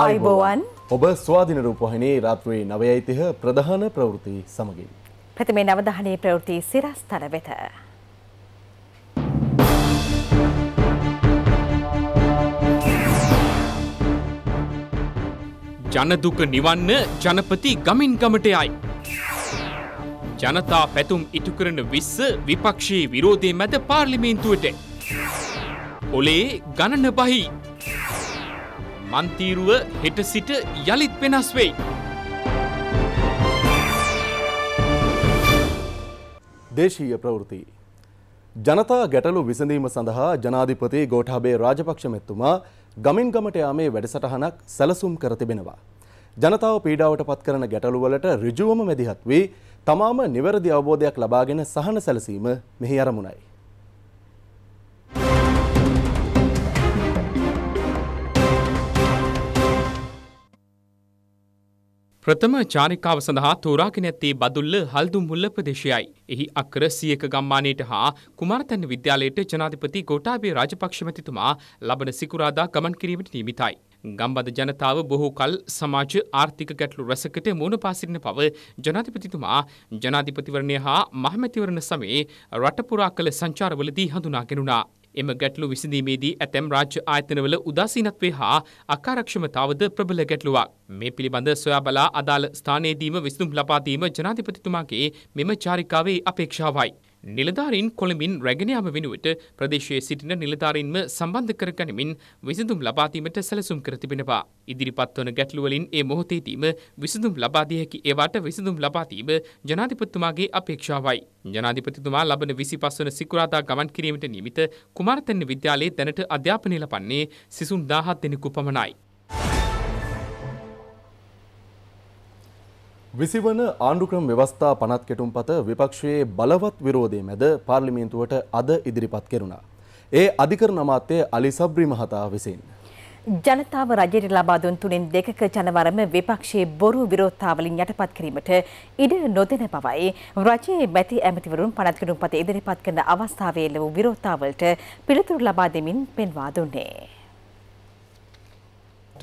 අයිබෝවන් ඔබ ස්වාධින රූපහිනේ රාත්‍රයේ නවයයිතිහ ප්‍රධාන ප්‍රවෘති සමගින්. ප්‍රථමේ නවධානයේ ප්‍රවෘති සිරස්තල වෙත. ජනදුක නිවන්න ජනපති ගමින් ගමටයයි. ජනතා පැතුම් ඉටුකරන විස්ස විපක්ෂයේ විරෝධය මැද පාර්ලිමේන්තුවට. ඔලේ ගණන බහි. මන්තීරුව හෙට සිට යළිත් වෙනස් වෙයි. දේශීය ප්‍රවෘති. ජනතා ගැටලු විසඳීම සඳහා ජනාධිපති ගෝඨාභය රාජපක්ෂ මෙතුමා ගමින් ගමට යාමේ වැඩසටහනක් සැලසුම් කර තිබෙනවා. ජනතාව පීඩාවට පත් කරන ගැටලුවලට ඍජුවම මැදිහත් වී තමාම නිවැරදි අවබෝධයක් ලබාගෙන සහන සැලසීම මෙහි අරමුණයි. ප්‍රථම චාරිකාව සඳහා තෝරාගෙන ඇත්තේ බදුල්ල හල්දුම්මුල්ල ප්‍රදේශයයි. එහි අක්කර සියක ගම්මානයට හා කුමාරතැන්න විද්‍යාලයට ජනාධිපති ගෝඨාභය රාජපක්ෂ මැතිතුමා ලබන සිකුරාදා ගමන් කිරීමට නියමිතයි. ගම්බද ජනතාව බොහෝ කල් සමාජ ආර්ථික ගැටලු රැසකට මුහුණ පා සිටින බව ජනාධිපතිතුමා ජනාධිපතිවරණය හා මහමැතිවරණ සමයේ රට පුරා කළ සංචාරවලදී හඳුනාගෙනුණා. එම ගැටලු විසඳීමේදී ඇතැම් රාජ්‍ය ආයතනවල උදාසීනත්වය හා අකාරක්ෂමතාවද ප්‍රබල ගැටලුවක්. මේ පිළිබඳ සොයා බලා අදාළ ස්ථානයේදීම විසඳුම් ලබාදීම ජනාධිපතිතුමාගේ මෙම චාරිකාවේ අපේක්ෂාවයි. නිලධාරීන් කොළඹින් රැගෙන යාම වෙනුවට ප්‍රදේශයේ සිටින නිලධාරීන්ම සම්බන්ධ කර ගනිමින් විසඳුම් ලබා දීමට සැලසුම් කර තිබෙනවා. ඉදිරිපත් වන ගැටලු වලින් ඒ මොහොතේදීම විසඳුම් ලබා දිය හැකි ඒවාට විසඳුම් ලබා දීම ජනාධිපතිතුමාගේ අපේක්ෂාවයි. ජනාධිපතිතුමා ලබන 25 වන සිකුරාදා ගමන් කිරීමට නියමිත කුමාරතෙන්න විද්‍යාලයේ දැනට අධ්‍යාපනය ලබන්නේ සිසුන් 17 දෙනෙකු පමණයි. විසිවන ආණ්ඩුක්‍රම ව්‍යවස්ථා පනත් කෙටුම් පත විපක්ෂයේ බලවත් විරෝධය මැද පාර්ලිමේන්තුවට අද ඉදිරිපත් කෙරුණා. ඒ අධිකරණ අමාත්‍ය අලි සබ්‍රි මහතා විසින්. ජනතාව රජයට ලබා දුන් තුනෙන් දෙකක ජනවරම විපක්ෂයේ බොරු විරෝධතාවලින් යටපත් කිරීමට ඉඩ නොදෙන බවයි රජයේ මැති ඇමතිවරුන් පනත් කෙටුම් පත ඉදිරිපත් කරන අවස්ථාවේ ලැබූ විරෝධතාවලට පිළිතුරු ලබා දෙමින් පෙන්වා දුන්නේ.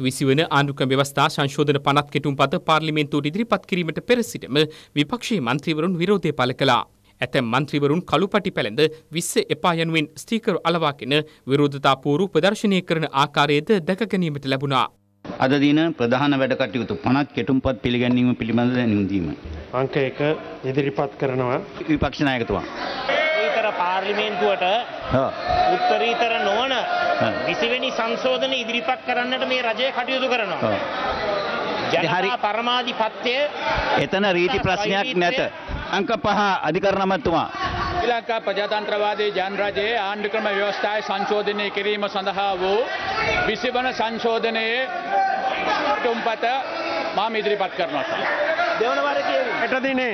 විසිවන ආණ්ඩුක්‍රම ව්‍යවස්ථා සංශෝධන පනත් කෙටුම් පත පාර්ලිමේන්තුවට ඉදිරිපත් කිරීමට පෙර සිටම විපක්ෂයේ මන්ත්‍රීවරුන් විරෝධය පළ කළා. ඇතැම් මන්ත්‍රීවරුන් කළුපටි පැළඳ විස්ස එපා යනුවෙන් ස්ථීකරු අලවාගෙන විරෝධතා පූරු ප්‍රදර්ශනය කරන ආකාරයේද දැකගැනීමට ලැබුණා. අද දින ප්‍රධාන වැඩ කටයුතු පනත් කෙටුම්පත් පිළිගැනීම පිළිබඳ දැනුම්දීම. අංක එක ඉදිරිපත් කරනවා විපක්ෂ නායකතුමා. උත්තර පාර්ලිමේන්තුවට උත්තරීතර නොවන විසිවෙනි සංශෝධන ඉදිරිපත් කරන්නට මේ රජය කටයුතු කරනවා. ජනහරි පරමාධිපත්‍ය එතන රීති ප්‍රශ්නයක් නැත. අංක පහ අධිකරණමත්තුමා. ලංකා ප්‍රජාතන්ත්‍රවාදී ජනරජයේ ආණ්ඩු ක්‍රම ව්‍යවස්ථාවේ සංශෝධනය කිරීම සඳහා වූ විසිවන සංශෝධනයේ තුම්පත මම ඉදිරිපත් කරනවා. දෙවන වර කියන්නේ.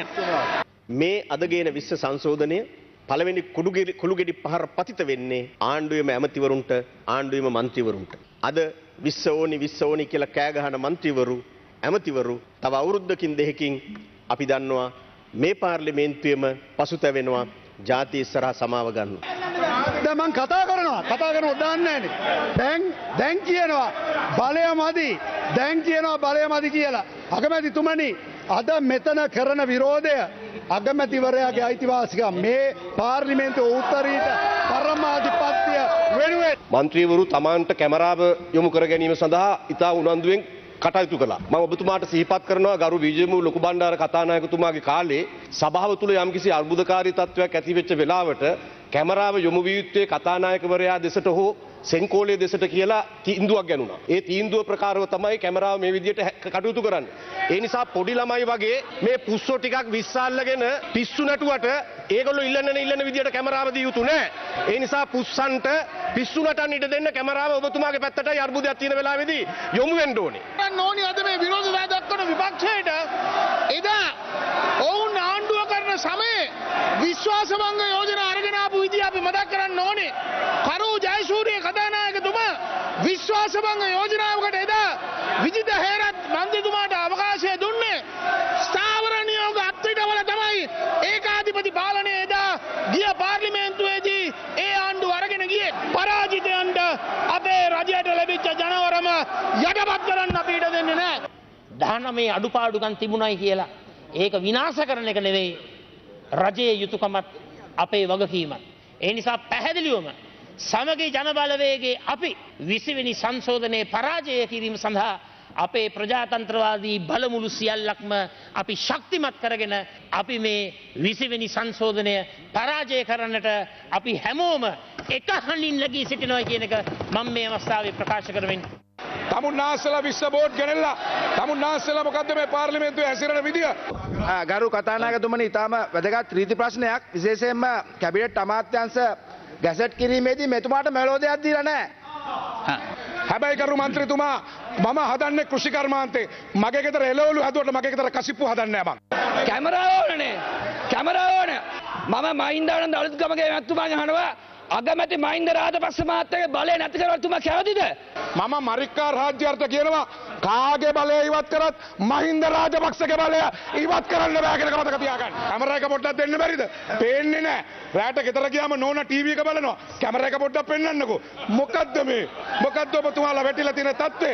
මේ අද ගේන විශ්ව සංශෝධනය පළවෙනි කුළු ගෙඩි පහර පතිත වෙන්නේ ආණ්ඩුවේම ඇමතිවරුන්ට ආණ්ඩුවේම മന്ത്രിවරුන්ට. අද 20 ඕනි 20 ඕනි කියලා කෑ ගහන മന്ത്രിවරු ඇමතිවරු තව අවුරුද්දකින් දෙකකින් අපි දන්නවා මේ පාර්ලිමේන්තුවේම පසුතැවෙනවා ජාතිය ඉස්සරහා සමාව ගන්නවා. දැන් මං කතා කරනවා කතා කරන උදාන්නේ දැන් දැන් කියනවා බලය මදි දැන් කියනවා බලය මදි කියලා අකමැතිතුමනි අද මෙතන කරන විරෝධය අගමැතිවරයාගේ අයිතිවාසිකම් මේ පාර්ලිමේන්තු උත්තරීට පරමාධිපත්‍ය වෙනුවෙන් මන්ත්‍රීවරු තමන්ට කැමරාව යොමු කර ගැනීම සඳහා ඉතා උනන්දුවෙන් කටයුතු කළා. මම ඔබතුමාට සිහිපත් කරනවා ගරු විජේමු ලොකුබණ්ඩාර කතානායකතුමාගේ කාලේ සභාව තුල යම්කිසි අර්බුදකාරී තත්වයක් ඇති වෙච්ච වෙලාවට කැමරාව යොමු විය යුත්තේ කතානායකවරයා දෙසට හෝ සෙන්කෝලේ දෙසට කියලා තීන්දුවක් ගැනුණා. ඒ තීන්දුව ප්‍රකාරව තමයි කැමරාව මේ විදියට කටයුතු කරන්නේ. ඒ නිසා පොඩි ළමයි වගේ මේ පුස්සෝ ටිකක් විශ්සාල්ලගෙන පිස්සු නටුවට ඒගොල්ලෝ ඉල්ලන්න ඉල්ලන විදියට කැමරාව දිය යුතු නෑ. ඒ නිසා පුස්සන්ට පිස්සු නටන්න ඉඩ දෙන්න කැමරාව ඔබතුමාගේ පැත්තටයි අර්බුදයක් තියෙන වෙලාවේදී යොමු වෙන්න ඕනේ. ඕනි අද මේ විරෝධතාව දක්වන විපක්ෂයට එදා ඔවුන් ආණ්ඩුව කරන සමයේ විශ්වාසභංග යෝජනා අරගෙන ආපු විදිය අපි මතක් කරන්න ඕනේ. කරු ජය විශ්වාසබංග යෝජනාවකට එදා විජිත හේරත් මන්ත්‍රතුමාට අවකාශය දුන්නේ ස්ථාවර නියෝග අත්විටවල තමයි ඒකාධිපති පාලනය එදා ගිය පාර්ලිමේන්තුවේදී ඒ ආණ්ඩු අරගෙන ගියේ පරාජිතයන්ට අපේ රජයට ලැබිච්ච ජනවරම යටපත් කරන්න අපිට දෙන්නේ නැහැ. දහනමේ අඩුපාඩුකම් තිබුණයි කියලා ඒක විනාශ කරන එක නෙවෙයි රජයේ යුතුයකමත් අපේ වගකීමත්. ඒ නිසා පැහැදිලිවම සමගි ජනබලවේගේ අපි විසිවෙනි සංශෝධනයේ පරාජය කිරීම සඳහා අපේ ප්‍රජාතන්ත්‍රවාදී බලමුළු සියල්ලක්ම අපි ශක්තිමත් කරගෙන අපි මේ විසිවෙනි සංශෝධනය පරාජය කරන්නට අපි හැමෝම එක හඬින් ලැගී සිටිනවා කියන එක මම මේ අවස්ථාවේ ප්‍රකාශ කරමින් තමුන් නාසල විශ්ව බෝඩ් ගැනල්ලා තමුන් නාසල මොකක්ද මේ පාර්ලිමේන්තුවේ හැසිරෙන විදිය ගරු කතානායකතුමනි ඉතාම වැදගත් රීති ප්‍රශ්නයක් විශේෂයෙන්ම කැබිනට් අමාත්‍යාංශ ගැසට් කිරීමේදී මෙතුමාට මෙලෝ දෙයක් දීලා නැහැ. හැබැයි කරු මන්ත්‍රීතුමා මම හදන්නේ කෘෂිකර්මාන්තේ. මගේ ගෙදර එළවලු හැදුවට මගේ ගෙදර කසිප්පු හදන්නේ නැහැ මං. කැමරාව ඕනනේ. කැමරාව ඕන. මම මහින්දානන්ද අලුත්ගමගේ මැතිතුමාගෙන් අහනවා අගමැති මහින්ද රාජපක්ෂ මහත්තයාගේ බලය නැති කරවලුතුමා කැමතිද? මම මරික්කා රාජ්‍යාර්ථ කියනවා කාගේ බලය ඉවත් කරත් මහින්ද රාජපක්ෂගේ බලය ඉවත් කරන්න බෑ කියලා මතක තියාගන්න. කැමරා එක පොඩ්ඩක් දෙන්න බැරිද? පේන්නේ නෑ. රැට ගෙදර ගියාම නෝනා ටීවී එක බලනවා. කැමරා එක පොඩ්ඩක් පෙන්වන්නකෝ. මොකද්ද මේ? මොකද්ද ඔබතුමාලා වැටිලා තියෙන තත්ත්වේ?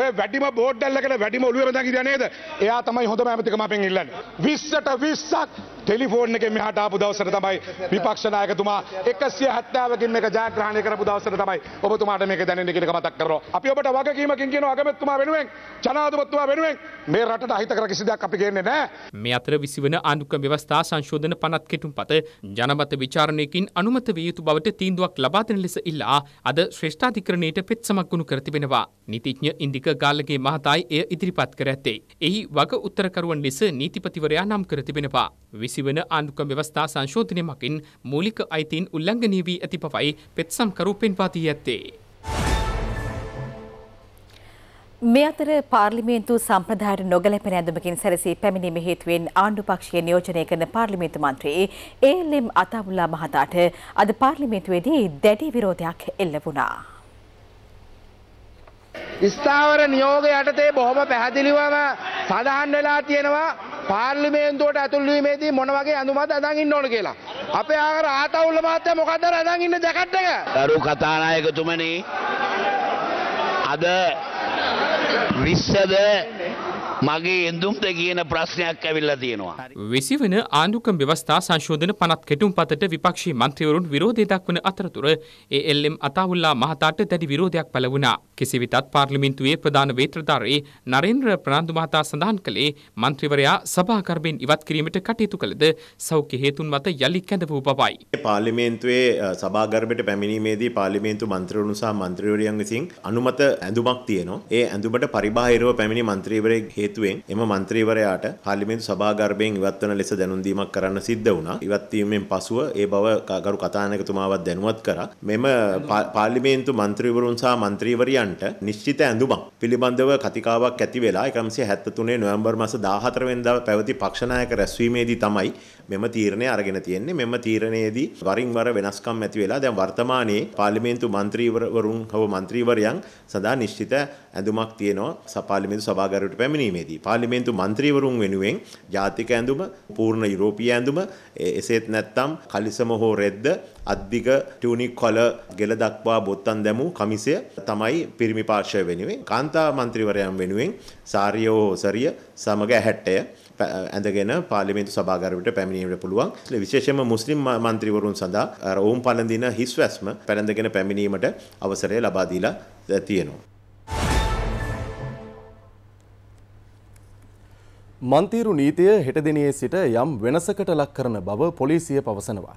ඔය වැඩිම බෝඩ්ඩල්ලකට වැඩිම ඔලුව බඳන් හිටියා නේද? එයා තමයි හොඳම ඇමතිකම අපෙන් ඉල්ලන්නේ. 20ට 20ක් ටෙලිෆෝන් එකෙන් මෙහාට ආපු දවසට තමයි විපක්ෂ නායකතුමා 170කින් මේක ජයග්‍රහණය කරපු දවසට තමයි ඔබතුමාට මේක දැනෙන්නේ කියන එක මතක් කරනවා. අපි ඔබට වගකීමකින් කියනවා අගමැතිතුමා වෙනුවෙන් ජනාධිපතිතුමා වෙනුවෙන් මේ රටට අහිතකර කිසි දෙයක් අපි කියන්නේ නැහැ. මේ අතර 20 වන ආණ්ඩුක්‍රම ව්‍යවස්ථා සංශෝධන පනත් කෙටුම්පත ජනමත විචාරණයකින් අනුමත විය යුතු බවට තීන්දුවක් ලබා දෙන ලෙස ඉල්ලා අද ශ්‍රේෂ්ඨාධිකරණයට පෙත්සමක් ගුණ කර තිබෙනවා. නීතිඥ ඉන්දික මල්ලික ගාල්ලගේ මහතායි එය ඉදිරිපත් කර ඇත්තේ. එහි වග උත්තරකරුවන් ලෙස නීතිපතිවරයා නම් කර තිබෙනවා. විසිවන ආණ්ඩුක්‍රම ව්‍යවස්ථා සංශෝධනය මගින් මූලික අයිතීන් උල්ලංඝනය වී ඇති බවයි පෙත්සම්කරු පෙන්වා දී ඇත්තේ. මේ අතර පාර්ලිමේන්තු සම්ප්‍රදායට නොගැලපෙන ඇඳුමකින් සැරසී පැමිණීම හේතුවෙන් ආණ්ඩු පක්ෂය නියෝජනය කරන පාර්ලිමේන්තු මන්ත්‍රී ඒල්ලම් අතාමුල්ලා මහතාට අද පාර්ලිමේන්තුවේදී දැඩි විරෝධයක් එල්ල වුණා. ස්ථාවර නියෝග යටතේ බොහොම පැහැදිලිවම සඳහන් වෙලා තියෙනවා පාර්ලිමේන්තුවට ඇතුල්වීමේදී මොන වගේ අඳුමත් අදන් ඉන්න ඕන කියලා. අපේ ආගර ආතවුල්ල මහත්තයා මොකද්ද අදන් ඉන්න ජැකට් එක? දරු කතානායකතුමනි අද විස්සද මගේ එඳුම්ද කියන ප්‍රශ්නයක් ඇවිල්ලා තියෙනවා. විසිවන ආණ්ඩුක්‍රම ව්‍යවස්ථා සංශෝධන පනත් කෙටුම් පතට විපක්ෂී මන්ත්‍රීවරුන් විරෝධය දක්වන අතරතුර ALM අතාවුල්ලා මහතාට දැඩි විරෝධයක් පළ වුණා. කිසිවිටත් පාර්ලිමේන්තුවේ ප්‍රධාන වේත්‍රධාරී නරේන්ද්‍ර ප්‍රනාන්දු මහතා සඳහන් කළේ මන්ත්‍රීවරයා සභාකර්මෙන් ඉවත් කිරීමට කටයුතු කළද සෞඛ්‍ය හේතුන් මත යලි කැඳ වූ බවයි. පාර්ලිමේන්තුවේ සභාගර්භයට පැමිණීමේදී පාර්ලිමේන්තු මන්ත්‍රීවරුන් සහ මන්ත්‍රීවරියන් විසින් අනුමත ඇඳුමක් තියෙනවා. ඒ ඇඳුමට පරිබාහිරව පැමිණි මන්ත්‍රීවරයෙක් හේතු හේතුවෙන් එම මන්ත්‍රීවරයාට පාර්ලිමේන්තු සභාගර්භයෙන් ඉවත් වන ලෙස දැනුම් දීමක් කරන්න සිද්ධ වුණා. ඉවත් වීමෙන් පසුව ඒ බව ගරු කතානායකතුමාවත් දැනුවත් කරා. මෙම පාර්ලිමේන්තු මන්ත්‍රීවරුන් සහ මන්ත්‍රීවරියන්ට නිශ්චිත ඇඳුමක් පිළිබඳව කතිකාවක් ඇති වෙලා 173 නොවැම්බර් මාස 14 වෙනිදා පැවති පක්ෂනායක රැස්වීමේදී තමයි මෙම තීරණය අරගෙන තියෙන්නේ මෙම තීරණයේදී වරින් වර වෙනස්කම් ඇති වෙලා දැන් වර්තමානයේ පාර්ලිමේන්තු මන්ත්‍රීවරුන් හෝ මන්ත්‍රීවරයන් සදා නිශ්චිත ඇඳුමක් තියෙනවා සපාර්ලිමේන්තු සභාගාරයට පැමිණීමේ සම්මේලනයේදී පාර්ලිමේන්තු මන්ත්‍රීවරුන් වෙනුවෙන් ජාතික ඇඳුම පූර්ණ යුරෝපීය ඇඳුම එසේත් නැත්නම් කලිසම හෝ රෙද්ද අද්දිග ටියුනික් කොල ගෙල දක්වා බොත්තන් දැමූ කමිසය තමයි පිරිමි පාර්ශ්වය වෙනුවෙන් කාන්තා මන්ත්‍රීවරයන් වෙනුවෙන් සාරිය හෝ සරිය සමග ඇහැට්ටය ඇඳගෙන පාලිමේන්තු සභාගරට පැමිණීමට පුළුවන් විශේෂම මුස්ලිම් මන්ත්‍රීවරුන් සඳහා ඔවුන් පලඳින හිස්වැස්ම පැළඳගෙන පැමිණීමට අවසරය ලබාදීලා තියෙනවා. මන්තීරු නීතිය හෙට දිනේ සිට යම් වෙනසකට ලක් කරන බව පොලිසිය පවසනවා.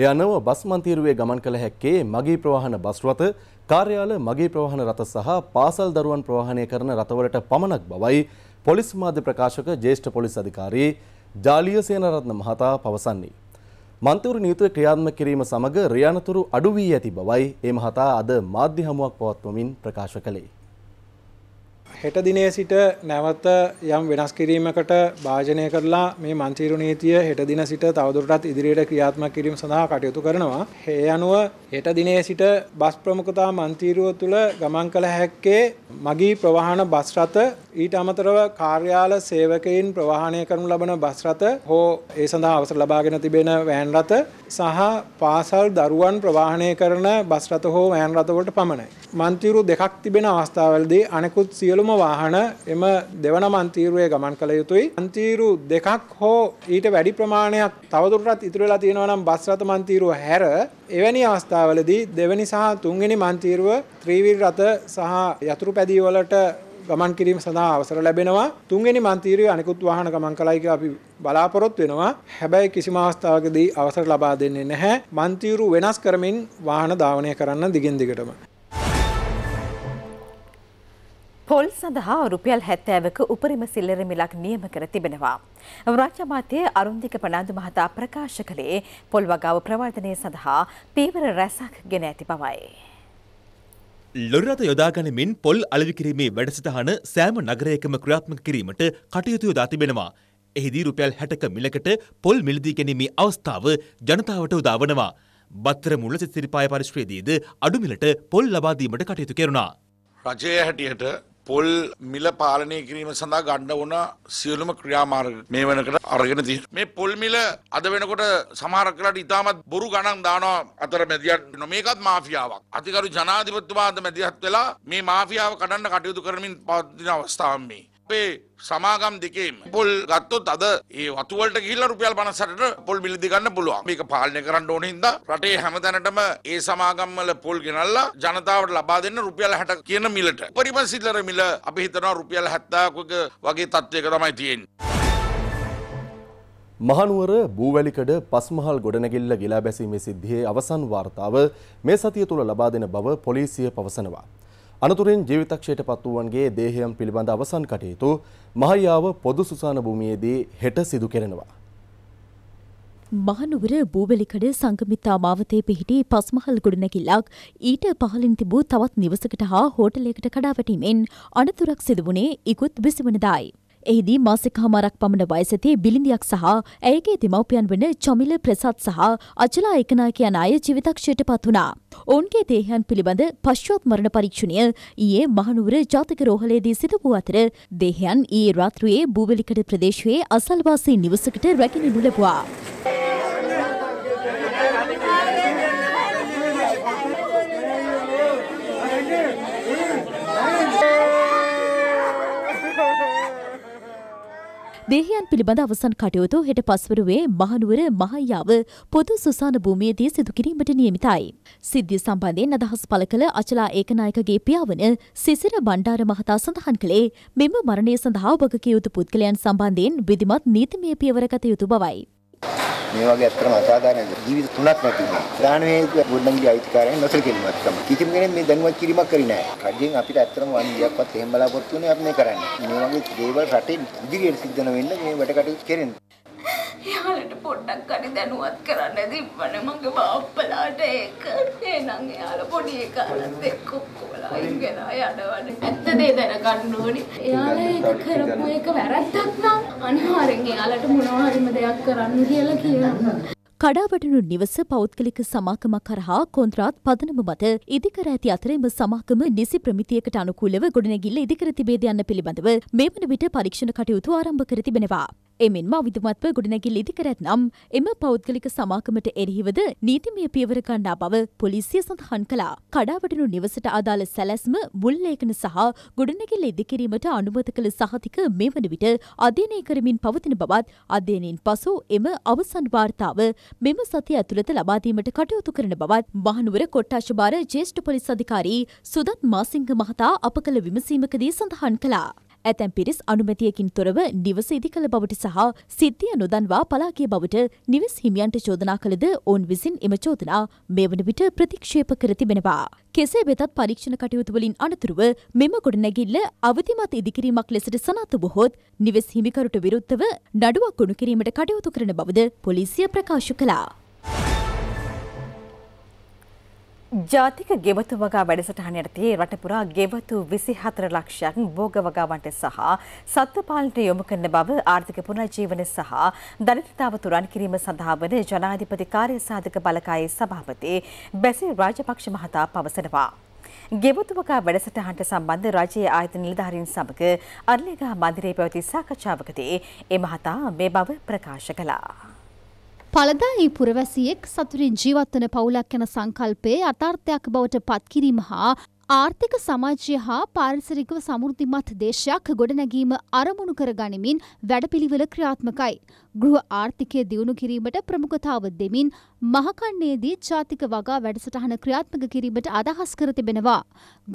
එය අනුව බස් මන්තීරුවේ ගමන් කළ හැක්කේ මගී ප්‍රවාහන බස් රථ, කාර්යාල මගී ප්‍රවාහන රථ සහ පාසල් දරුවන් ප්‍රවාහනය කරන රථවලට පමණක් බවයි පොලිස් මාධ්‍ය ප්‍රකාශක ජ්‍යෙෂ්ඨ පොලිස් අධිකාරී ජාලිය සේනරත්න මහතා පවසන්නේ. මන්තීරු නීතිය ක්‍රියාත්මක කිරීම සමග රියානතුරු අඩු වී ඇති බවයි ඒ මහතා අද මාධ්‍ය හමුවක් පවත්වමින් ප්‍රකාශ කළේ. හෙට දිනේ සිට නැවත යම් වෙනස් කිරීමකට භාජනය කරලා මේ මන්තීරු නීතිය හෙට දින සිට තවදුරටත් ඉදිරියට ක්‍රියාත්මක කිරීම සඳහා කටයුතු කරනවා. ඒ අනුව හෙට දිනේ සිට බස් ප්‍රමුඛතා මන්තීරුව තුළ ගමන් කළ හැක්කේ මගී ප්‍රවාහන බස් රථ ඊට අමතරව කාර්යාල සේවකයින් ප්‍රවාහණය කරනු ලබන බස් රථ හෝ ඒ සඳහා අවසර ලබාගෙන තිබෙන වෑන් රථ සහ පාසල් දරුවන් ප්‍රවාහණය කරන බස් රථ හෝ වෑන් රථවලට පමණයි. මන්තිරු දෙකක් තිබෙන අවස්ථාවලදී අනෙකුත් සියලුම වාහන එම දෙවන මන්තිරුවේ ගමන් කළ යුතුයි. මන්තිරු දෙකක් හෝ ඊට වැඩි ප්‍රමාණයක් තවදුරටත් ඉතුරු වෙලා තියෙනවා නම් බස් රථ මන්තිරුව හැර එවැනි අවස්ථාවලදී දෙවැනි සහ තුන්වෙනි මන්තිරුව ත්‍රිවිල් රථ සහ යතුරු පැදී වලට ගමන් කිරීම සඳහා අවසර ලැබෙනවා. තුන්වෙනි මන්තිරිය අනිකුත් වාහන ගමන් කළයි කියලා අපි බලාපොරොත්තු වෙනවා. හැබැයි කිසිම අවස්ථාවකදී අවසර ලබා දෙන්නේ නැහැ. මන්තිරු වෙනස් කරමින් වාහන ධාවනය කරන්න දිගින් දිගටම. පොල් සඳහා රුපියල් හැත්තෑවක උපරිම සිල්ලර මිලක් නියම කර තිබෙනවා. රාජ්‍යමාතය අරුන්දික පනාදු මහතා ප්‍රකාශ කළේ පොල් වගාව ප්‍රවර්ධනය සඳහා පීවර රැසක් ගෙන ඇති බවයි. ලොරරත යොදාගනිමින් පොල් අලවි කිරීමේ වැඩසටහන සෑම නගරයකම ක්‍රියාත්මක කිරීමට කටයුතු යොදා තිබෙනවා. එහිදී රුපියල් 60ක මිලකට පොල් මිලදී ගැනීමේ අවස්ථාව ජනතාවට උදා වනවා. බත්තර මුල්ල සිරිපාය පරිශ්‍රයේදීද අඩු මිලට පොල් ලබා දීමට කටයුතු කෙරුණා. රජයේ හැටියට පොල් මිල පාලනය කිරීම සඳහා ගණ්ඩ වන සියලුම ක්‍රියාමාර්ග මේ වනකට අරගෙන තිය. මේ පොල් මිල අද වෙනකොට සමහරකලට ඉතාමත් බොරු ගණන් දානවා අතර මැදිියන් නොමේකත් මාෆියාවක්. අතිකරු ජනාධිපත්තුමාද මැදිහත් වෙලා මේ මාෆියාව කඩන්න කටයුතු කරමින් පවත්තින අවස්ථාව මේ. අපේ සමාගම් දෙකේම පොල් ගත්තොත් අද ඒ වතුවලට ගිහිල්ලා රුපියල් 50ට පොල් මිලදි ගන්න පුළුවන්. මේක පාලනය කරන්න ඕන හින්දා රටේ හැමතැනටම ඒ සමාගම් වල පොල් ගෙනල්ලා ජනතාවට ලබා දෙන්න රුපියල් 60 කියන මිලට. පරිම සිල්ලර මිල අපි හිතනවා රුපියල් 70ක වගේ තත්ත්වයක තමයි තියෙන්නේ. මහනුවර බූවැලිකඩ පස්මහල් ගොඩනැගිල්ල ගිලා බැසීමේ සිද්ධියේ අවසන් වාර්තාව මේ සතිය තුළ ලබා දෙන බව පොලිසිය පවසනවා. අනතුරින් ජීවිතක්ෂයට පත් වූවන්ගේ දේහයන් පිළිබඳ අවසන් කටයුතු මහයාව පොදු සුසාන භූමියේදී හෙට සිදු කෙරෙනවා. මහනුවර බූවලිකඩ සංගමිත්තා මාවතේ පිහිටි පස්මහල් ගොඩනැකිල්ලක් ඊට පහලින් තිබූ තවත් නිවසකට හා හෝටලයකට කඩාවැටීමෙන් අනතුරක් සිදුවුණේ ඉකුත් විසිවනදායි. එහිදී මාසික හමාරක් පමණ වයසතේ බිලිඳියක් සහ ඇයගේ දෙමව්පියන් වන චමිල ප්‍රසත් සහ අචලා ඒකනායක යන අය ජීවිතක්ෂයට පත් වුණා. ඔවුන්ගේ දේහයන් පිළිබඳ පශ්චාත් මරණ පරීක්ෂණය ඊයේ මහනුවර ජාතික රෝහලේදී සිදු වූ අතර දේහයන් ඊයේ රාත්‍රියේ බූවලිකඩ ප්‍රදේශයේ අසල්වාසී නිවසකට රැගෙන ලැබුවා. දේහයන් පිළිබඳ අවසන් කටයුතු හෙට පස්වරුවේ මහනුවර මහයාව පොදු සුසාන භූමියේදී සිදු කිරීමට නියමිතයි. සිද්ධිය සම්බන්ධයෙන් අදහස් පළ කළ අචලා ඒකනායකගේ පියාවන සිසිර බණ්ඩාර මහතා සඳහන් කළේ මෙම මරණය සඳහා වගකියයුතු පුද්ගලයන් සම්බන්ධයෙන් විධිමත් නීතිමය පියවර ගත යුතු බවයි. මේ වගේ අත්‍තරම අසාධාරණ ජීවිත තුනක් නැති වුණා. දානවේ ගොඩනැගිලි අයිතිකාරයන් නොසලකෙලිමත් තමයි. කිසිම කෙනෙක් මේ දැනුවත් කිරීමක් කරේ නැහැ. කඩියෙන් අපිට අත්‍තරම වන්දියක්වත් එහෙම බලාපොරොත්තු වෙන්නේ අපි මේ කරන්නේ. මේ වගේ දේවල් රටේ ඉදිරියට සිද්ධ නොවෙන්න මේ වැඩ කටයුතු කෙරෙන්නේ. එයාලට පොඩ්ඩක් හරි දැනුවත් කරන්න තිබ්බන මගේ බාප්පලාට ඒක එහෙනම් එයාලා පොඩි එකාලත් එක්ක ඔක්කොලා ඉගෙන යනවනේ ඇත්ත දේ දැනගන්න ඕනේ එයාලා ඒක කරපු එක වැරද්දක් නම් අනිවාර්යෙන් එයාලට මොනවා හරිම දෙයක් කරන්න කියලා කියනවා කඩාවැටනු නිවස පෞද්ගලික සමාගම කරහා කොන්ත්‍රාත් පදනම මත ඉදිකර ඇති අතරෙම සමාගම නිසි ප්‍රමිතියකට අනුකූලව ගොඩනැගිල්ල ඉදිකර තිබේද යන්න පිළිබඳව මේ වන විට පරීක්ෂණ කටයුතු ආරම්භ කර තිබෙනවා. එමෙන්ම අවිධමත්ව ගොඩනැගිල් ඉදිකරත් නම් එම පෞද්ගලික සමාකමට එරහිවද නීතිමය පියවර කණ්ඩා බව පොලිසිය සඳහන් කළා. කඩාවටනු නිවසට අදාළ සැලැස්ම මුල්ලේඛන සහ ගොඩනැගිල්ල ඉදිකිරීමට අනුමත කළ සහතික මෙවන විට අධ්‍යයනය කරමින් පවතින බවත් අධ්‍යයනයෙන් පසු එම අවසන් වාර්තාව මෙම සතිය ඇතුළත ලබාදීමට කටයුතු කරන බවත් බහනුවර කොට්ටාශභාර ජේෂ්ඨ පොලිස් අධිකාරී සුදත් මාසිංහ මහතා අප කළ විමසීමකදී සඳහන් කළා. ඇතැම් පිරිස් අනුමැතියකින් තොරව නිවස ඉදි කළ බවට සහ සිද්ධිය නොදන්වා පලා ගිය බවට නිවෙස් හිමියන්ට චෝදනා කළද ඔවුන් විසින් එම චෝදනා මේ වන විට ප්‍රතික්ෂේප කර තිබෙනවා. කෙසේ වෙතත් පරීක්ෂණ කටයුතුවලින් අනතුරුව මෙම ගොඩනැගිල්ල අවතිමත් ඉදිකිරීමක් ලෙසට සනාත බොහොත් නිවෙස් හිමිකරුට විරුද්ධව නඩුවක් ගොුණු කිරීමට කටයුතු කරන බවද පොලිසිය ප්‍රකාශ කලා. ජාතික ගෙවතු වගා වැඩසටහන යටතේ රටපුරා ගෙවතු 24 ලක්ෂයක් භෝග වගාවන්ට සහ සත්ත්ව පාලනයට යොමු කරන බව ආර්ථික පුනර්ජීවනය සහ දරිද්‍රතාව තුරන් කිරීම සඳහා වන ජනාධිපති කාර්ය සාධක බලකායේ සභාපති බැසිල් රාජපක්ෂ මහතා පවසනවා. ගෙවතු වගා වැඩසටහනට සම්බන්ධ රජයේ ආයතන නිලධාරීන් සමග අරලේගහ මන්දිරයේ පැවති සාකච්ඡාවකදී ඒ මහතා මේ බව ප්‍රකාශ කළා. පළදා ඒ පුරවැසියෙක් සතුරින් ජීවත්වන පවුලක් යන සංකල්පයේ අතාර්ථයක් බවට පත්කිරීම හා ආර්ථික සමාජය හා පාරිසරිකව සමෘද්ධිමත් දේශයක් ගොඩනැගීම අරමුණු කර ගනිමින් වැඩපිළිවෙල ක්‍රියාත්මකයි. ගෘහ ආර්ථිකය දියුණු කිරීමට ප්‍රමුඛතාව දෙමින් මහකන්නේදී ජාතික වගා වැඩසටහන ක්‍රියාත්මක කිරීමට අදහස් කර තිබෙනවා.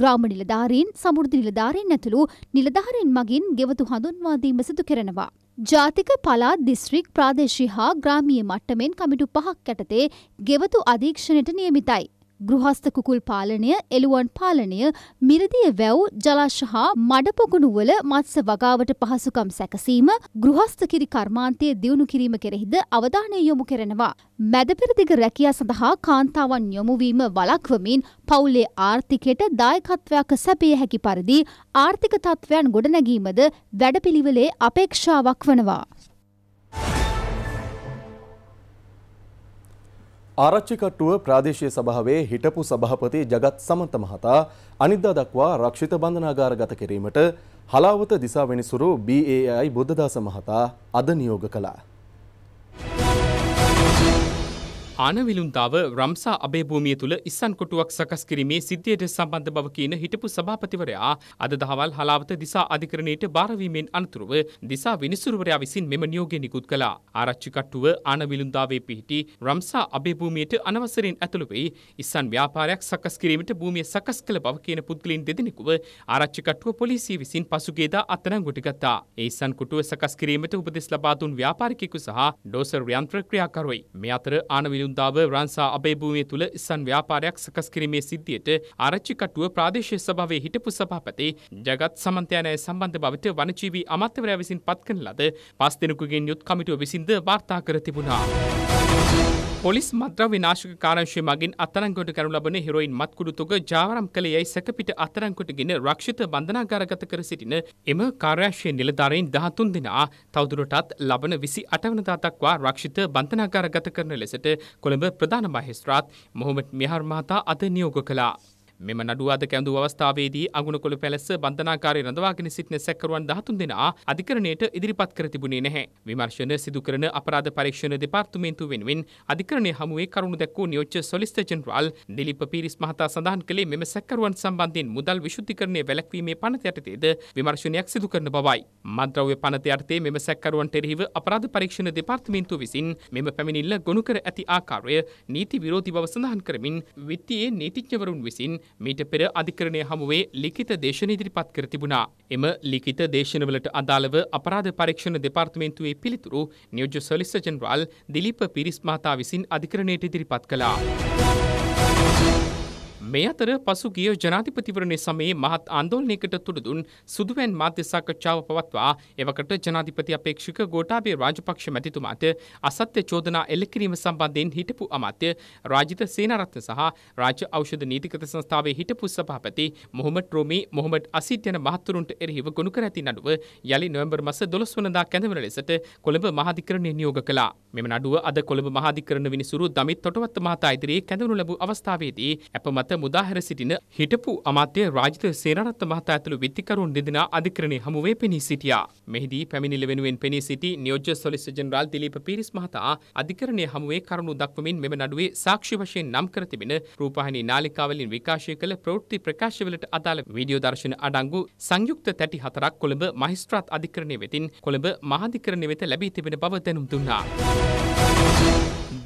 ග්‍රාම නිලධාරීන් සමෘද්ධි නිලධාරීන් ඇතුළු නිලධාරීන් මගින් ගෙවතු හඳුන්වා දීම සිදු කරනවා. ජාතික පළාත් දිස්ත්‍රික් ප්‍රාදේශී හා ග්‍රාමීය මට්ටමෙන් කමිටු පහක් යටතේ ගෙවතු අධීක්ෂණයට නියමිතයි. ගෘහස්ත කුකුල් පාලනය, එළුවන් පාලනය, මිරදිය වැව් ජලාශ හා මඩ පොකුණුවල මත්ස්‍ය වගාවට පහසුකම් සැකසීම, ගෘහස්ත කිරි කර්මාන්තය දියුණු කිරීම කෙරෙහිද අවධානය යොමු කරනවා. මැදපෙරදිග රැකියා සඳහා කාන්තාවන් යොමු වීම වළක්වමින් පවුලේ ආර්ථිකයට දායකත්වයක් සැපිය හැකි පරිදි ආර්ථික තත්ත්වයන් ගොඩනැගීමද වැඩපිළිවෙලේ අපේක්ෂාවක් වනවා. ආරච්චිකට්ටුව ප්‍රාදේශය සභාවේ හිටපු සභාපති ජගත් සමන්ත මහතා අනිද්දා දක්වා රක්ෂිත බන්ධනාගාර ගත කිරීමට හලාවත දිසා වෙනිසුරු BAI බුද්ධදාස මහතා අද නියෝග කළා. ආනවිලුන්දාව රම්සා අභේභූමිය තුළ ඉස්සන් කොටුවක් සකස් කිරීමේ සිද්ධියට සම්බන්ධ බව කියන හිටපු සභාපතිවරයා අද දහවල් හලාවත දිසා අධිකරණයට භාරවීමෙන් අනතුරුව දිසා විනිසුරුවරයා විසින් මෙම නියෝගය නිකුත් කළා. ආරච්චි කට්ටුව ආනවිලුන්දාවේ පිහිටි රම්සා අභේභූමියට අනවසරෙන් ඇතුළු වෙයි ඉස්සන් ව්‍යාපාරයක් සකස් කිරීමට භූමිය සකස් කළ බව කියන පුද්ගලයින් දෙදෙනෙකුව ආරච්චි කට්ටුව පොලිසිය විසින් පසුගියදා අත්අඩංගුවට ගත්තා. ඒ ඉස්සන් කොටුව සකස් කිරීමට උපදෙස් ලබා දුන් ව්‍යාපාරිකයෙකු සහ ඩෝසර් යන්ත්‍ර ක්‍රියාකරුවෙයි. මේ අතර ආනවිලු හයුන්දාව රන්සා අභයභූමිය තුළ ඉස්සන් ව්‍යාපාරයක් සකස් කිරීමේ සිද්ධියට ආරච්චිකටුව ප්‍රාදේශීය සභාවේ හිටපු සභාපති ජගත් සමන්තයනය සම්බන්ධ බවට වනජීවී අමාත්‍යවරයා විසින් පත් කරන ලද පස් දෙනෙකුගෙන් යුත් කමිටුව විසින්ද වාර්තා කර තිබුණා. පොලිස් මද්‍රව විනාශක කාරංශය මගින් අත්තරංගොට කරනු ලබන හෙරොයින් මත්කුඩු තුග ජාවාරම් කළ යයි සැකපිට අත්තරංකොටගෙන රක්ෂිත බන්ධනාගාරගත කර සිටින එම කාර්යශය නිලධාරයෙන් දහතුන් දෙනා තවදුරටත් ලබන විසි අටවනදා දක්වා රක්ෂිත බන්ධනාගාරගත කරන ලෙසට කොළඹ ප්‍රධාන මහේස්ත්‍රාත් මොහොමඩ් මිහාර් මහතා අද නියෝග කළා. මෙම නඩුව අද කැඳු අවස්ථාවේදී අගුණකොළ පැලස්ස බන්ධනාකාරය රඳවාගෙන සිටින සැකරුවන් 13 දෙනා අධිකරණයට ඉදිරිපත් කර තිබුණේ නැහැ. විමර්ශන සිදු කරන අපරාධ පරීක්ෂණ දෙපාර්තමේන්තුව වෙනුවෙන් අධිකරණය හමුවේ කරුණු දැක්වූ නියෝජ්‍ය සොලිස්ට ජෙනරාල් දිලිප පීරිස් මහතා සඳහන් කළේ මෙම සැකරුවන් සම්බන්ධයෙන් මුදල් විශුද්ධිකරණය වැළැක්වීමේ පනත යටතේද විමර්ශනයක් සිදු කරන බවයි. මද්‍රව්‍ය පනත යටතේ මෙම සැකරුවන්ට එරෙහිව අපරාධ පරීක්ෂණ දෙපාර්තමේන්තුව විසින් මෙම පැමිණිල්ල ගොනු කර ඇති ආකාරය නීති විරෝධී බව සඳහන් කරමින් විත්තියේ නීතිඥවරුන් විසින් මීට පෙර අධිකරණය හමුවේ ලිඛිත දේශන ඉදිරිපත් කර තිබුණා. එම ලිඛිත දේශනවලට අදාළව අපරාධ පරීක්ෂණ දෙපාර්තමේන්තුවේ පිළිතුරු නියෝජ්‍ය සොලිසිටර් ජෙනරාල් දිලීප පිරිස් මහතා විසින් අධිකරණයට ඉදිරිපත් කළා. මේ අතර පසු ගිය ජනාධිපතිවරණය සමයේ මහත් ආන්දෝලනයකට තුඩදුන් සුදුවැන් මාධ්‍ය සාකච්ඡාව පවත්වා එවකට ජනාධිපති අපේක්ෂක ගෝඨාභය රාජපක්ෂ මැතිතුමාට අසත්‍ය චෝදනා එල්ල කිරීම සම්බන්ධයෙන් හිටපු අමාත්‍ය රාජිත සේනාරත්න සහ රාජ්‍ය ඖෂධ නීතිගත සංස්ථාවේ හිටපු සභාපති මොහොමඩ් රෝමි මොහොමඩ් අසීත් යන මහත්තුරුන්ට එරෙහිව ගොනු කර ඇති නඩුව යලි නොවැම්බර් මස 12 වනදා කැඳවන ලෙසට කොළඹ මහාධිකරණය නියෝග කළා. මෙම නඩුව අද කොළඹ මහාධිකරණ විනිසුරු දමිත් තොටවත්ත මහතා ඉදිරියේ කැඳවනු ලැබූ අවස්ථාවේදී අපමත මුදාහැර සිටින හිටපු අමාත්‍ය රාජිත සේනරත්න මහතා ඇතුළු විත්තිකරුන් දෙදෙනා අධිකරණයේ හමුවේ පෙනී සිටියා. මෙහිදී පැමිණිලි වෙනුවෙන් පෙනී සිටි නියෝජ්‍ය සොලිසිටර් ජෙනරාල් දිලීප පීරිස් මහතා අධිකරණයේ හමුවේ කරුණු දක්වමින් මෙම නඩුවේ සාක්ෂි වශයෙන් නම් කර තිබෙන රූපවාහිනී නාලිකාවලින් විකාශය කළ ප්‍රවෘත්ති ප්‍රකාශවලට අදාළ වීඩියෝ දර්ශන අඩංගු සංයුක්ත තැටි හතරක් කොළඹ මහිස්ත්‍රාත් අධිකරණය වෙතින් කොළඹ මහාධිකරණය වෙත ලැබී තිබෙන බව දැනුම් දුන්නා.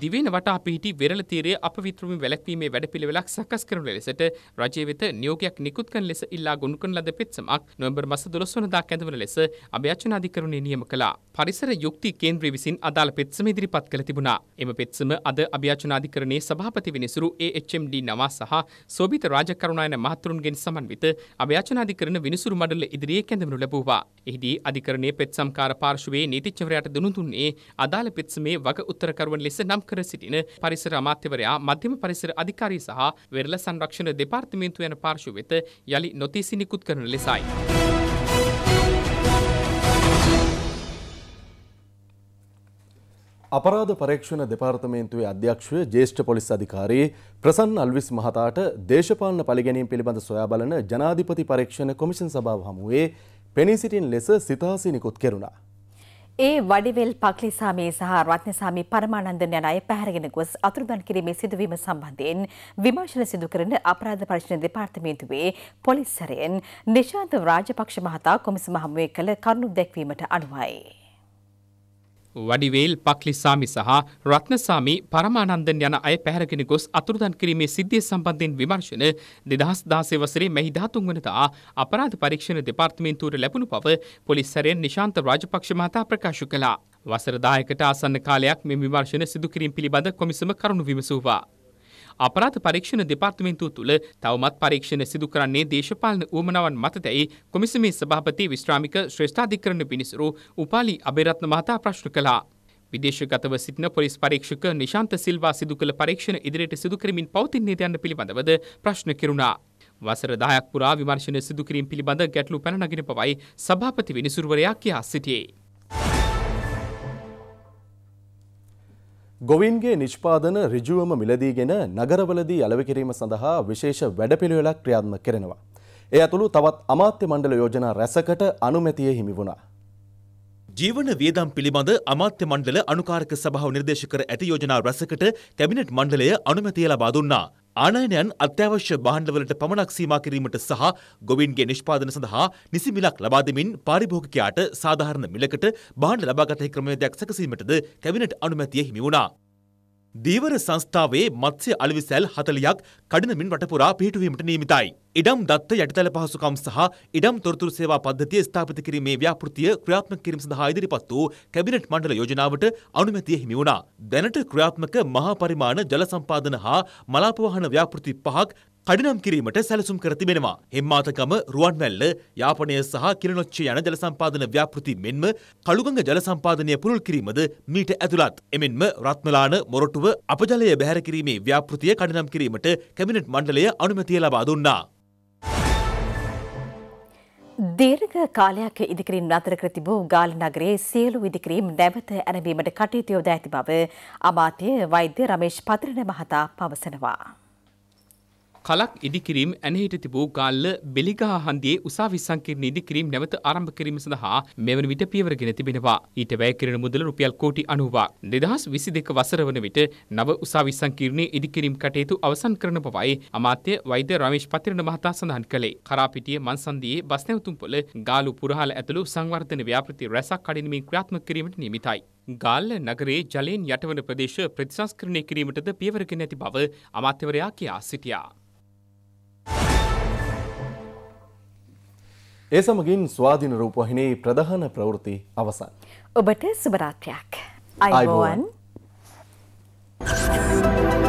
දිවෙන වටා පිහිටි වෙරළ තීරය අපවිත්‍රමින් වැළැක්වීමේ වැඩපිළිවෙලක් සකස් කරන ලෙසට රජය වෙත නියෝගයක් නිකුත් කරන ලෙස ඉල්ලා ගොනු කරන ලද පෙත්සමක් නොවැම්බර් මස 12 වනදා කැඳවන ලෙස අභ්‍යාචනාධිකරණය නියම කළා. පරිසර යුක්ති කේන්ද්‍රය විසින් අදාළ පෙත්සම ඉදිරිපත් කළ තිබුණා. එම පෙත්සම අද අභ්‍යාචනාධිකරණයේ සභාපති විනිසුරු AHMD නවා සහ සෝබිත රාජකරුණායන මහතුරුන්ගෙන් සමන්විත අභ්‍යාචනාධිකරණ විනිසුරු මඩල ඉදිරියේ කැඳවනු ලැබුවා. එහිදී අධිකරණයේ පෙත්සම්කාර පාර්ශවයේ නීතිච්චවරයාට දුනුදුන්නේ අදාළ පෙත්සමේ වග උත්තරකරුවන් ලෙස නම් කර සිටින පරිසර අමාත්‍යවරයා මධ්‍යම පරිසර අධිකාරී සහ වෙරළ සංරක්ෂණ දෙපාර්තමේන්තුව යන පාර්ශව වෙත යළි නොතිසි නිකුත් කරන ලෙසයි. අපරාධ පරීක්ෂණ දෙපාර්තමේන්තුවේ අධ්‍යක්ෂය ජේෂ්ඨ පොලිස් අධිකාරී ප්‍රසන්න අල්විස් මහතාට දේශපාලන පරිගැනීම් පිළිබඳ සොයා බලන ජනාධිපති පරීක්ෂණ කොමිෂන් සභාව හමුවේ පෙනී සිටින් ලෙස සිතාසිනිකුත් කෙරුණා. ඒ වඩිවෙල් පක්ලිසාමේ සහ රත්නසාමී පරමානන්දන යන අය පැහැරගෙන ගොස් අතුරුදන් කිරීමේ සිදුවීම සම්බන්ධයෙන් විමර්ශන සිදු කරන අපරාධ පරීක්ෂණ දෙපාර්තමේන්තුවේ පොලිස් සැරයෙන් නිශාන්ත රාජපක්ෂ මහතා කොමිසම හමුවේ කළ කරුණු දැක්වීමට අනුවයි. වඩිවේල් පක්ලිසාමි සහ රත්නසාමි පරමානන්දන් යන අය පැහැරගෙන ගොස් අතුරුදන් කිරීමේ සිද්ධිය සම්බන්ධයෙන් විමර්ශන දෙදහස් දාසේ වසරේ මෙහි දහතුන් වනතා අපරාධ පරීක්ෂණ දෙපාර්තමේන්තුවට ලැබුණු බව පොලිස් සැරයෙන් නිශාන්ත රාජපක්ෂ මහතා ප්‍රකාශ කළා. වසර දායකට ආසන්න කාලයක් මෙම විමර්ශන සිදු කිරීම පිළිබඳ කොමිසම කරුණු විමසුවා. අපරාධ පරීක්ෂණ දෙපාර්තමේන්තුව තුළ තවමත් පරීක්ෂණ සිදු කරන්නේ දේශපාලන ඌමනාවන් මතතැයි කොමිසමේ සභාපති විශ්‍රාමික ශ්‍රේෂ්ඨාධිකරණ පිණිසරු උපාලි අබේරත්න මහතා ප්‍රශ්න කළා. විදේශගතව සිටින පොලිස් පරීක්ෂක නිශාන්ත සිල්වා සිදු කළ පරීක්ෂණ ඉදිරියට සිදු කරමින් පවතින්නේ යන්න පිළිබඳවද ප්‍රශ්න කෙරුණා. වසර 10ක් පුරා විමර්ශන සිදු කිරීම පිළිබඳ ගැටලු පැන නගින බවයි සභාපති විනිසුරුවරයා කියා සිටියේ. ගොවින්ගේ නිෂ්පාදන ඍජුවම මිලදීගෙන නගරවලදී අලවකිරීම සඳහා විශේෂ වැඩපිළිවෙලක් ක්‍රියාත්මක කරනවා. ඒ ඇතුළු තවත් අමාත්‍ය මණ්ඩල යෝජනා රැසකට අනුමැතිය හිමි වුණා. ජීවන වියදම් පිළිබඳ අමාත්‍ය මණ්ඩල අනුකාරක සභාව නිර්දේශ කර ඇති යෝජනා රැසකට කැබිනට් මණ්ඩලය අනුමැතිය ලබා දුන්නා. ආනයනයන් අත්‍යවශ්‍ය භාණ්ඩවලට පමණක් සීමා කිරීමට සහ ගොවින්ගේ නිෂ්පාදන සඳහා නිසි මිලක් ලබා දෙමින් පාරිභෝගිකයාට සාධාරණ මිලකට භාණ්ඩ ලබාගත හැකි ක්‍රමවේදයක් සැකසීමටද කැබිනට් අනුමැතිය හිමි වුණා. දීවර සංස්ථාවේ මත්ස්‍ය අලවි සැල් හතලියක් කඩනමින් වටපුරා පිහිටුවීමට නියමිතයි. ඉඩම් දත්ත යටිතල පහසුකම් සහ ඉඩම් තොරතුරු සේවා පද්ධතිය ස්ථාපිත කිරීමේ ව්‍යාපෘතිය ක්‍රියාත්මක කිරීම සඳහා ඉදිරිපත් වූ කැබිනට් මණ්ඩල යෝජනාවට අනුමැතිය හිමි වුණා. දැනට ක්‍රියාත්මක මහා පරිමාණ ජල සම්පාදන හා මලාප වහන ව්‍යාපෘති පහක් කඩිනම් කිරීමට සැලසුම් කර තිබෙනවා. හෙම්මාතකම, රුවන්මැල්ල, යාපනය සහ කිලිනොච්චේ යන ජල සම්පාදන ව්‍යාපෘති මෙන්ම කළුගඟ ජල සම්පාදනය පුළුල් කිරීමද මීට ඇතුළත්. එමෙන්ම රත්මලාන, මොරටුව අපජලය බැහැර කිරීමේ ව්‍යාපෘතිය කඩිනම් කිරීමට කැබිනට් මණ්ඩලය අනුමැතිය ලබා දුන්නා. දීර්ඝ කාලයක් ඉදිකිරීම් නතර කර තිබූ ගාල නගරයේ සියලු ඉදිකිරීම් නැවත ඇරඹීමට කටයුතු යොදා ඇති බව අමාත්‍ය වෛද්‍ය රමේෂ් පතිරණ මහතා පවසනවා. කලක් ඉදිකිරීම් ඇනහිට තිබූ ගල්ල බෙලිගහ හන්දියේ උසාවි සංකීර්ණ ඉදිකිරීම් නැවත ආරම්භ කිරීම සඳහා මෙවන විට පියවරගෙන තිබෙනවා. ඊට වැය කිරීම මුදල රුපියල් කෝටි 90ක්. 2022 වසර වන විට නව උසාවි සංකීර්ණයේ ඉදිකිරීම් කටයුතු අවසන් කරන බවයි අමාත්‍ය වෛද්‍ය රමේෂ් පතිරණ මහතා සඳහන් කළේ. කරාපිටිය මන්සන්දියේ බස් නැවතුම්පොළ ගාලු පුරහල ඇතුළු සංවර්ධන ව්‍යාපෘති රැසක් කඩිනමින් ක්‍රියාත්මක කිරීමට නියමිතයි. ගාල්ල නගරේ ජලයෙන් යටවන ප්‍රදේශ ප්‍රතිසංස්කරණය කිරීමටද පියවරගෙන ඇති බව අමාත්‍යවරයා කියා සිටියා. ඒ සමගින් ස්වාධීන රූපවාහිනී ප්‍රධාන ප්‍රවෘත්ති අවසන්. ඔබට සුබ රාත්‍රියක්. අයිබෝවන්. Thank you.